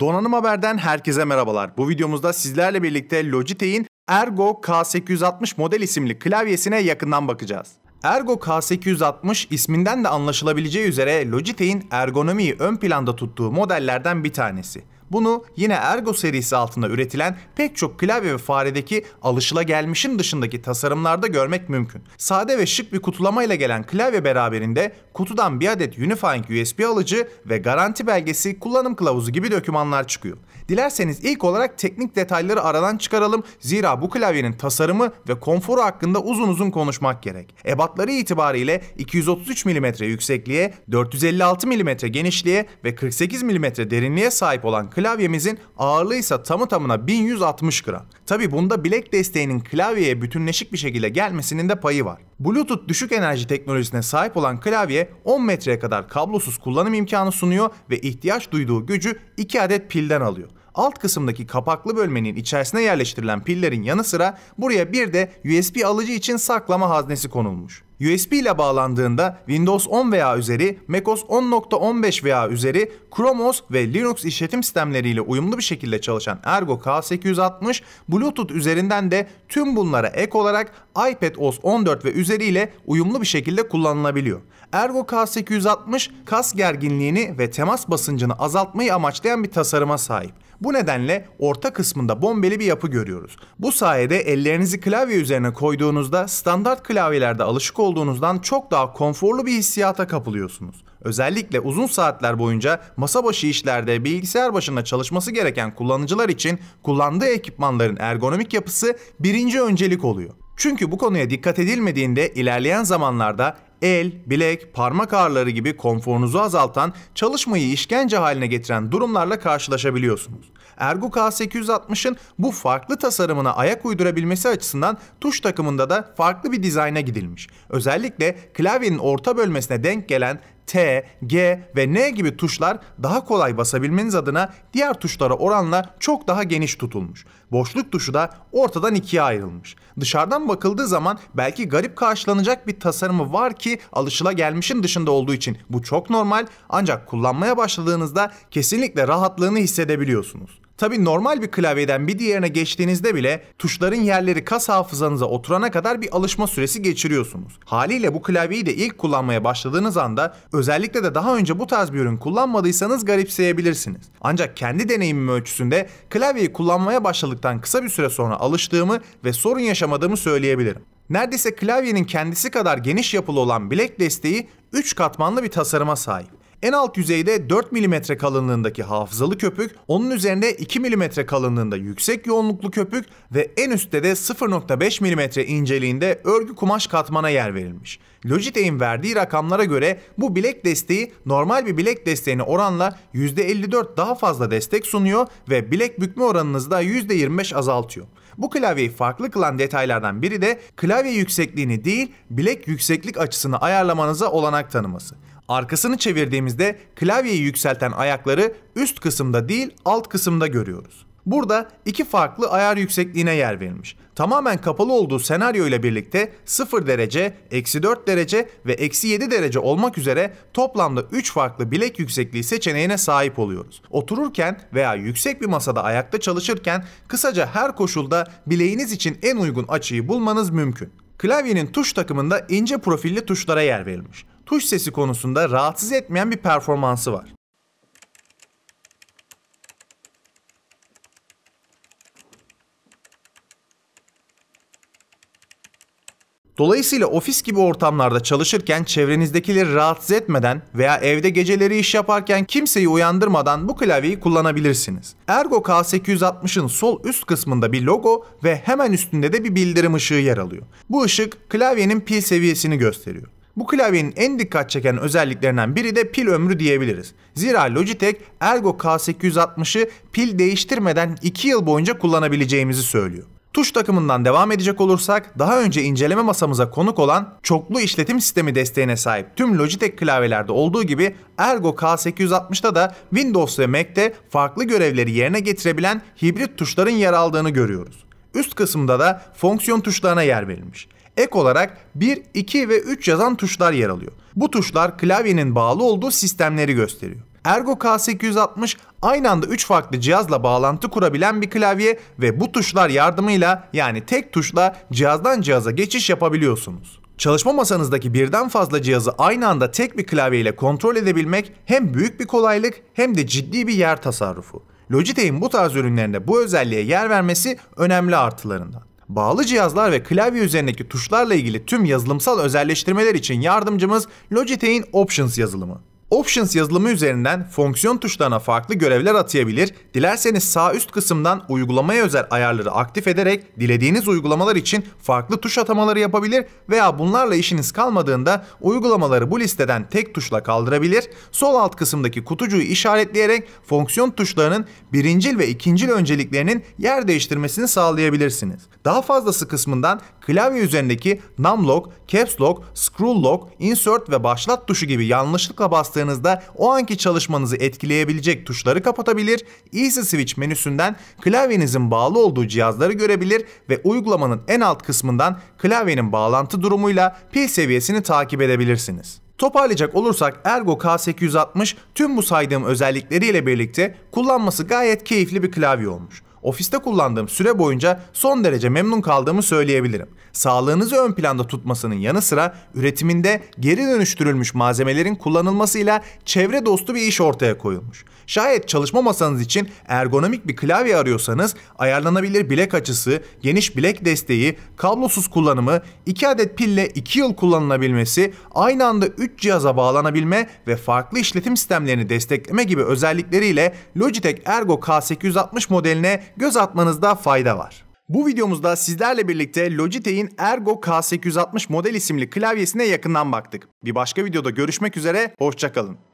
Donanım Haber'den herkese merhabalar. Bu videomuzda sizlerle birlikte Logitech'in Ergo K860 model isimli klavyesine yakından bakacağız. Ergo K860 isminden de anlaşılabileceği üzere Logitech'in ergonomiyi ön planda tuttuğu modellerden bir tanesi. Bunu yine Ergo serisi altında üretilen pek çok klavye ve faredeki alışılagelmişin dışındaki tasarımlarda görmek mümkün. Sade ve şık bir kutulamayla gelen klavye beraberinde kutudan bir adet Unifying USB alıcı ve garanti belgesi kullanım kılavuzu gibi dokümanlar çıkıyor. Dilerseniz ilk olarak teknik detayları aradan çıkaralım zira bu klavyenin tasarımı ve konforu hakkında uzun uzun konuşmak gerek. Ebatları itibariyle 233 mm yüksekliğe, 456 mm genişliğe ve 48 mm derinliğe sahip olan klavye klavyemizin ağırlığı tamı tamına 1160 gram. Tabi bunda bilek desteğinin klavyeye bütünleşik bir şekilde gelmesinin de payı var. Bluetooth düşük enerji teknolojisine sahip olan klavye 10 metreye kadar kablosuz kullanım imkanı sunuyor ve ihtiyaç duyduğu gücü 2 adet pilden alıyor alt kısımdaki kapaklı bölmenin içerisine yerleştirilen pillerin yanı sıra buraya bir de USB alıcı için saklama haznesi konulmuş. USB ile bağlandığında Windows 10 veya üzeri, macOS 10.15 veya üzeri, Chrome OS ve Linux işletim sistemleriyle uyumlu bir şekilde çalışan Ergo K860, Bluetooth üzerinden de tüm bunlara ek olarak iPad OS 14 ve üzeriyle uyumlu bir şekilde kullanılabiliyor. Ergo K860, kas gerginliğini ve temas basıncını azaltmayı amaçlayan bir tasarıma sahip. Bu nedenle orta kısmında bombeli bir yapı görüyoruz. Bu sayede ellerinizi klavye üzerine koyduğunuzda standart klavyelerde alışık olduğunuzdan çok daha konforlu bir hissiyata kapılıyorsunuz. Özellikle uzun saatler boyunca masa başı işlerde bilgisayar başında çalışması gereken kullanıcılar için kullandığı ekipmanların ergonomik yapısı birinci öncelik oluyor. Çünkü bu konuya dikkat edilmediğinde ilerleyen zamanlarda el, bilek, parmak ağrıları gibi konforunuzu azaltan, çalışmayı işkence haline getiren durumlarla karşılaşabiliyorsunuz. Ergo K860'ın bu farklı tasarımına ayak uydurabilmesi açısından tuş takımında da farklı bir dizayna gidilmiş. Özellikle klavyenin orta bölmesine denk gelen T, G ve N gibi tuşlar daha kolay basabilmeniz adına diğer tuşlara oranla çok daha geniş tutulmuş. Boşluk tuşu da ortadan ikiye ayrılmış. Dışarıdan bakıldığı zaman belki garip karşılanacak bir tasarımı var ki gelmişin dışında olduğu için bu çok normal ancak kullanmaya başladığınızda kesinlikle rahatlığını hissedebiliyorsunuz. Tabi normal bir klavyeden bir diğerine geçtiğinizde bile tuşların yerleri kas hafızanıza oturana kadar bir alışma süresi geçiriyorsunuz. Haliyle bu klavyeyi de ilk kullanmaya başladığınız anda özellikle de daha önce bu tarz bir ürün kullanmadıysanız garipseyebilirsiniz. Ancak kendi deneyimim ölçüsünde klavyeyi kullanmaya başladıktan kısa bir süre sonra alıştığımı ve sorun yaşamadığımı söyleyebilirim. Neredeyse klavyenin kendisi kadar geniş yapılı olan bilek desteği 3 katmanlı bir tasarıma sahip. En alt yüzeyde 4 mm kalınlığındaki hafızalı köpük, onun üzerinde 2 mm kalınlığında yüksek yoğunluklu köpük ve en üstte de 0.5 mm inceliğinde örgü kumaş katmana yer verilmiş. Logitech'in verdiği rakamlara göre bu bilek desteği normal bir bilek desteğine oranla %54 daha fazla destek sunuyor ve bilek bükme oranınızı da %25 azaltıyor. Bu klavyeyi farklı kılan detaylardan biri de klavye yüksekliğini değil bilek yükseklik açısını ayarlamanıza olanak tanıması. Arkasını çevirdiğimizde klavyeyi yükselten ayakları üst kısımda değil alt kısımda görüyoruz. Burada iki farklı ayar yüksekliğine yer verilmiş. Tamamen kapalı olduğu senaryo ile birlikte 0 derece, eksi 4 derece ve eksi 7 derece olmak üzere toplamda 3 farklı bilek yüksekliği seçeneğine sahip oluyoruz. Otururken veya yüksek bir masada ayakta çalışırken kısaca her koşulda bileğiniz için en uygun açıyı bulmanız mümkün. Klavyenin tuş takımında ince profilli tuşlara yer verilmiş tuş sesi konusunda rahatsız etmeyen bir performansı var. Dolayısıyla ofis gibi ortamlarda çalışırken çevrenizdekileri rahatsız etmeden veya evde geceleri iş yaparken kimseyi uyandırmadan bu klavyeyi kullanabilirsiniz. Ergo K860'ın sol üst kısmında bir logo ve hemen üstünde de bir bildirim ışığı yer alıyor. Bu ışık klavyenin pil seviyesini gösteriyor. Bu klavyenin en dikkat çeken özelliklerinden biri de pil ömrü diyebiliriz. Zira Logitech Ergo K860'ı pil değiştirmeden 2 yıl boyunca kullanabileceğimizi söylüyor. Tuş takımından devam edecek olursak daha önce inceleme masamıza konuk olan çoklu işletim sistemi desteğine sahip tüm Logitech klavyelerde olduğu gibi Ergo K860'da da Windows ve Mac'te farklı görevleri yerine getirebilen hibrit tuşların yer aldığını görüyoruz. Üst kısımda da fonksiyon tuşlarına yer verilmiş. Ek olarak 1, 2 ve 3 yazan tuşlar yer alıyor. Bu tuşlar klavyenin bağlı olduğu sistemleri gösteriyor. Ergo K860 aynı anda 3 farklı cihazla bağlantı kurabilen bir klavye ve bu tuşlar yardımıyla yani tek tuşla cihazdan cihaza geçiş yapabiliyorsunuz. Çalışma masanızdaki birden fazla cihazı aynı anda tek bir klavyeyle kontrol edebilmek hem büyük bir kolaylık hem de ciddi bir yer tasarrufu. Logitech'in bu tarz ürünlerinde bu özelliğe yer vermesi önemli artılarından. Bağlı cihazlar ve klavye üzerindeki tuşlarla ilgili tüm yazılımsal özelleştirmeler için yardımcımız Logitech'in Options yazılımı. Options yazılımı üzerinden fonksiyon tuşlarına farklı görevler atayabilir, dilerseniz sağ üst kısımdan uygulamaya özel ayarları aktif ederek dilediğiniz uygulamalar için farklı tuş atamaları yapabilir veya bunlarla işiniz kalmadığında uygulamaları bu listeden tek tuşla kaldırabilir, sol alt kısımdaki kutucuğu işaretleyerek fonksiyon tuşlarının birincil ve ikincil önceliklerinin yer değiştirmesini sağlayabilirsiniz. Daha fazlası kısmından klavye üzerindeki num lock, caps lock, scroll lock, insert ve başlat tuşu gibi yanlışlıkla bastığınızda o anki çalışmanızı etkileyebilecek tuşları kapatabilir, Easy Switch menüsünden klavyenizin bağlı olduğu cihazları görebilir ve uygulamanın en alt kısmından klavyenin bağlantı durumuyla pil seviyesini takip edebilirsiniz. Toparlayacak olursak Ergo K860 tüm bu saydığım özellikleriyle birlikte kullanması gayet keyifli bir klavye olmuş ofiste kullandığım süre boyunca son derece memnun kaldığımı söyleyebilirim. Sağlığınızı ön planda tutmasının yanı sıra üretiminde geri dönüştürülmüş malzemelerin kullanılmasıyla çevre dostu bir iş ortaya koyulmuş. Şayet çalışma masanız için ergonomik bir klavye arıyorsanız ayarlanabilir bilek açısı, geniş bilek desteği, kablosuz kullanımı, 2 adet pille 2 yıl kullanılabilmesi, aynı anda 3 cihaza bağlanabilme ve farklı işletim sistemlerini destekleme gibi özellikleriyle Logitech Ergo K860 modeline göz atmanızda fayda var. Bu videomuzda sizlerle birlikte Logitech'in Ergo K860 model isimli klavyesine yakından baktık. Bir başka videoda görüşmek üzere, hoşçakalın.